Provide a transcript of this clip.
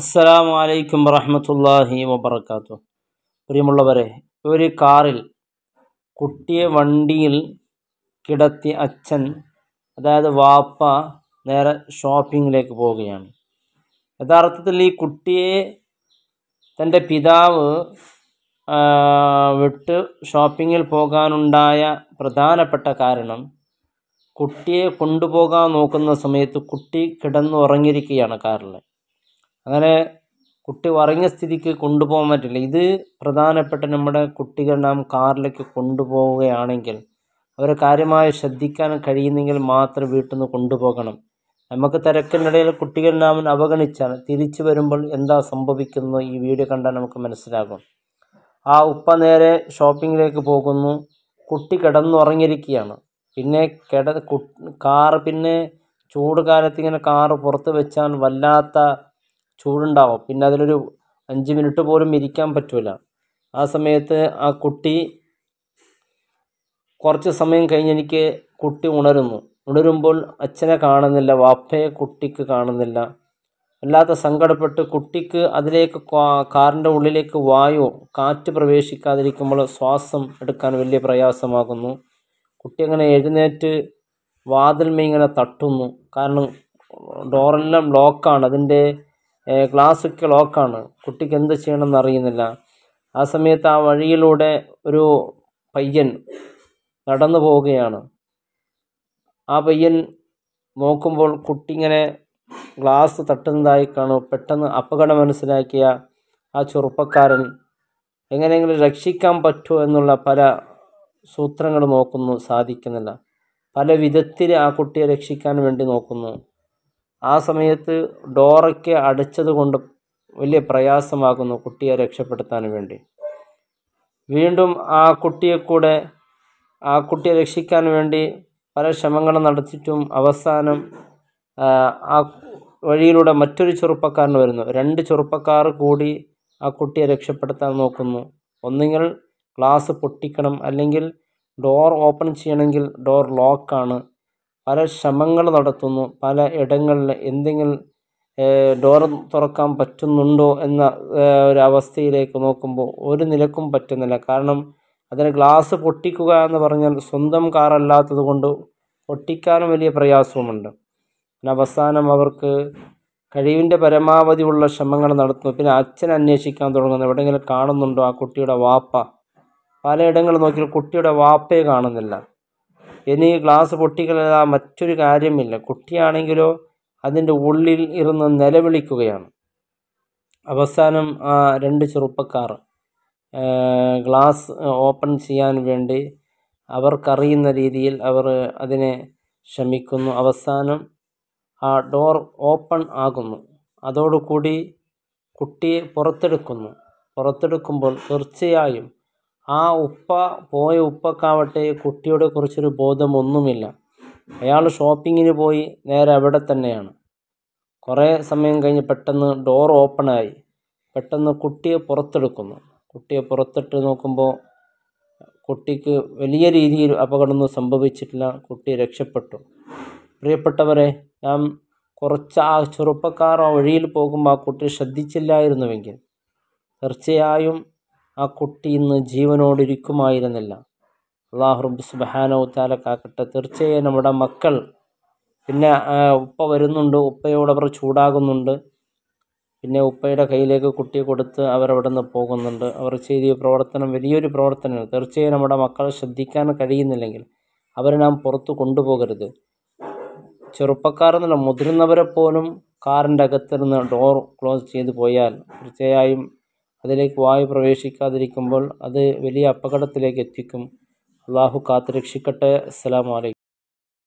അസ്സലാമു അലൈക്കും വറഹമത്തല്ലാഹി വബർക്കാത്തു പ്രിയമുള്ളവരെ ഒരു കാറിൽ കുട്ടിയെ വണ്ടിയിൽ കിടത്തിയ അച്ഛൻ അതായത് വാപ്പ നേരെ ഷോപ്പിങ്ങിലേക്ക് പോവുകയാണ് യഥാർത്ഥത്തിൽ ഈ കുട്ടിയെ തൻ്റെ പിതാവ് വിട്ട് ഷോപ്പിങ്ങിൽ പോകാനുണ്ടായ പ്രധാനപ്പെട്ട കാരണം കുട്ടിയെ കൊണ്ടുപോകാൻ നോക്കുന്ന സമയത്ത് കുട്ടി കിടന്നുറങ്ങിയിരിക്കുകയാണ് കാറിൽ അങ്ങനെ കുട്ടി വറങ്ങിയ സ്ഥിതിക്ക് കൊണ്ടുപോകാൻ പറ്റില്ല ഇത് പ്രധാനപ്പെട്ട നമ്മുടെ കുട്ടികൾ നാം കാറിലേക്ക് കൊണ്ടുപോവുകയാണെങ്കിൽ അവരെ കാര്യമായി ശ്രദ്ധിക്കാൻ കഴിയുന്നെങ്കിൽ മാത്രം വീട്ടിൽ നിന്ന് കൊണ്ടുപോകണം നമുക്ക് തിരക്കിനിടയിൽ കുട്ടികൾ നാം അവഗണിച്ചാൽ തിരിച്ചു വരുമ്പോൾ എന്താ സംഭവിക്കുന്നു ഈ വീഡിയോ കണ്ടാൽ നമുക്ക് മനസ്സിലാകും ആ ഉപ്പ നേരെ ഷോപ്പിങ്ങിലേക്ക് പോകുന്നു കുട്ടി കിടന്നുറങ്ങിയിരിക്കുകയാണ് പിന്നെ കിട കാറ് പിന്നെ ചൂട് കാലത്ത് ഇങ്ങനെ കാറ് പുറത്ത് വെച്ചാൽ വല്ലാത്ത ചൂടുണ്ടാവും പിന്നെ അതിലൊരു അഞ്ച് മിനിറ്റ് പോലും ഇരിക്കാൻ പറ്റില്ല ആ സമയത്ത് ആ കുട്ടി കുറച്ച് സമയം കഴിഞ്ഞ് എനിക്ക് കുട്ടി ഉണരുന്നു ഉണരുമ്പോൾ അച്ഛനെ കാണുന്നില്ല വാപ്പയെ കുട്ടിക്ക് കാണുന്നില്ല വല്ലാത്ത സങ്കടപ്പെട്ട് കുട്ടിക്ക് അതിലേക്ക് കാറിൻ്റെ ഉള്ളിലേക്ക് വായു കാറ്റ് പ്രവേശിക്കാതിരിക്കുമ്പോൾ ശ്വാസം എടുക്കാൻ വലിയ പ്രയാസമാകുന്നു കുട്ടി അങ്ങനെ എഴുന്നേറ്റ് വാതിൽമേ ഇങ്ങനെ തട്ടുന്നു കാരണം ഡോറെല്ലാം ലോക്കാണ് അതിൻ്റെ ക്ലാസ്സൊക്കെ ലോക്കാണ് കുട്ടിക്ക് എന്ത് ചെയ്യണമെന്ന് അറിയുന്നില്ല ആ സമയത്ത് ആ വഴിയിലൂടെ ഒരു പയ്യൻ നടന്നു പോവുകയാണ് ആ പയ്യൻ നോക്കുമ്പോൾ കുട്ടി ഇങ്ങനെ ഗ്ലാസ് തട്ടുന്നതായി കാണും പെട്ടെന്ന് അപകടം മനസ്സിലാക്കിയ ആ ചെറുപ്പക്കാരൻ എങ്ങനെയെങ്കിലും രക്ഷിക്കാൻ പറ്റുമോ എന്നുള്ള പല സൂത്രങ്ങൾ നോക്കുന്നു സാധിക്കുന്നില്ല പല വിധത്തിൽ ആ കുട്ടിയെ രക്ഷിക്കാൻ വേണ്ടി നോക്കുന്നു ആ സമയത്ത് ഡോറൊക്കെ അടച്ചത് കൊണ്ട് വലിയ പ്രയാസമാകുന്നു കുട്ടിയെ രക്ഷപ്പെടുത്താൻ വേണ്ടി വീണ്ടും ആ കുട്ടിയെ കൂടെ ആ കുട്ടിയെ രക്ഷിക്കാൻ വേണ്ടി പല ശ്രമങ്ങൾ നടത്തിയിട്ടും അവസാനം ആ വഴിയിലൂടെ മറ്റൊരു ചെറുപ്പക്കാരൻ വരുന്നു രണ്ട് ചെറുപ്പക്കാർ കൂടി ആ കുട്ടിയെ രക്ഷപ്പെടുത്താൻ നോക്കുന്നു ഒന്നുകിൽ ഗ്ലാസ് പൊട്ടിക്കണം അല്ലെങ്കിൽ ഡോർ ഓപ്പൺ ചെയ്യണമെങ്കിൽ ഡോർ ലോക്കാണ് പല ശ്രമങ്ങൾ നടത്തുന്നു പല ഇടങ്ങളിൽ എന്തെങ്കിലും ഡോറ് തുറക്കാൻ പറ്റുന്നുണ്ടോ എന്ന ഒരവസ്ഥയിലേക്ക് നോക്കുമ്പോൾ ഒരു നിലക്കും പറ്റുന്നില്ല കാരണം അതിന് ഗ്ലാസ് പൊട്ടിക്കുക എന്ന് പറഞ്ഞാൽ സ്വന്തം കാറല്ലാത്തത് കൊണ്ട് പൊട്ടിക്കാനും വലിയ പ്രയാസവുമുണ്ട് പിന്നെ അവസാനം അവർക്ക് കഴിവിൻ്റെ പരമാവധിയുള്ള ശ്രമങ്ങൾ നടത്തുന്നു പിന്നെ അച്ഛൻ അന്വേഷിക്കാൻ തുടങ്ങുന്നു എവിടെയെങ്കിലും കാണുന്നുണ്ടോ ആ കുട്ടിയുടെ വാപ്പ പലയിടങ്ങളിൽ നോക്കിയാൽ കുട്ടിയുടെ വാപ്പയെ കാണുന്നില്ല ഇനി ഗ്ലാസ് പൊട്ടിക്കലാ മറ്റൊരു കാര്യമില്ല കുട്ടിയാണെങ്കിലോ അതിൻ്റെ ഉള്ളിൽ ഇരുന്ന് നിലവിളിക്കുകയാണ് അവസാനം ആ രണ്ട് ചെറുപ്പക്കാർ ഗ്ലാസ് ഓപ്പൺ ചെയ്യാൻ വേണ്ടി അവർക്കറിയുന്ന രീതിയിൽ അവർ അതിനെ ശ്രമിക്കുന്നു അവസാനം ആ ഡോർ ഓപ്പൺ ആകുന്നു അതോടുകൂടി കുട്ടിയെ പുറത്തെടുക്കുന്നു പുറത്തെടുക്കുമ്പോൾ തീർച്ചയായും ആ ഉപ്പ പോയ ഉപ്പക്കാവട്ടെ കുട്ടിയുടെ കുറിച്ചൊരു ബോധമൊന്നുമില്ല അയാൾ ഷോപ്പിങ്ങിന് പോയി നേരെ അവിടെ തന്നെയാണ് കുറേ സമയം കഴിഞ്ഞ് പെട്ടെന്ന് ഡോർ ഓപ്പണായി പെട്ടെന്ന് കുട്ടിയെ പുറത്തെടുക്കുന്നു കുട്ടിയെ പുറത്തിട്ട് നോക്കുമ്പോൾ കുട്ടിക്ക് വലിയ രീതിയിൽ അപകടമൊന്നും സംഭവിച്ചിട്ടില്ല കുട്ടി രക്ഷപ്പെട്ടു പ്രിയപ്പെട്ടവരെ നാം കുറച്ച് ആ ചെറുപ്പക്കാർ ആ വഴിയിൽ പോകുമ്പോൾ ആ കുട്ടി ശ്രദ്ധിച്ചില്ലായിരുന്നുവെങ്കിൽ തീർച്ചയായും ആ കുട്ടി ഇന്ന് ജീവനോടിരിക്കുമായിരുന്നില്ല അള്ളാഹുറബ് സുബഹാനോ താല തീർച്ചയായും നമ്മുടെ മക്കൾ പിന്നെ ഉപ്പ വരുന്നുണ്ട് ഉപ്പയോട് അവർ ചൂടാകുന്നുണ്ട് പിന്നെ ഉപ്പയുടെ കയ്യിലേക്ക് കുട്ടിയെ കൊടുത്ത് അവരവിടെ നിന്ന് പോകുന്നുണ്ട് അവർ ചെയ്ത പ്രവർത്തനം വലിയൊരു പ്രവർത്തനമാണ് തീർച്ചയായും നമ്മുടെ മക്കളെ ശ്രദ്ധിക്കാൻ കഴിയുന്നില്ലെങ്കിൽ അവരെ നാം പുറത്ത് കൊണ്ടുപോകരുത് ചെറുപ്പക്കാരെന്നല്ല മുതിർന്നവരെ പോലും കാറിൻ്റെ അകത്തിരുന്ന് ഡോർ ക്ലോസ് ചെയ്ത് പോയാൽ തീർച്ചയായും അതിലേക്ക് വായു പ്രവേശിക്കാതിരിക്കുമ്പോൾ അത് വലിയ അപകടത്തിലേക്ക് എത്തിക്കും അള്ളാഹു കാത്തുരക്ഷിക്കട്ടെ അസ്സലാമലൈക്കും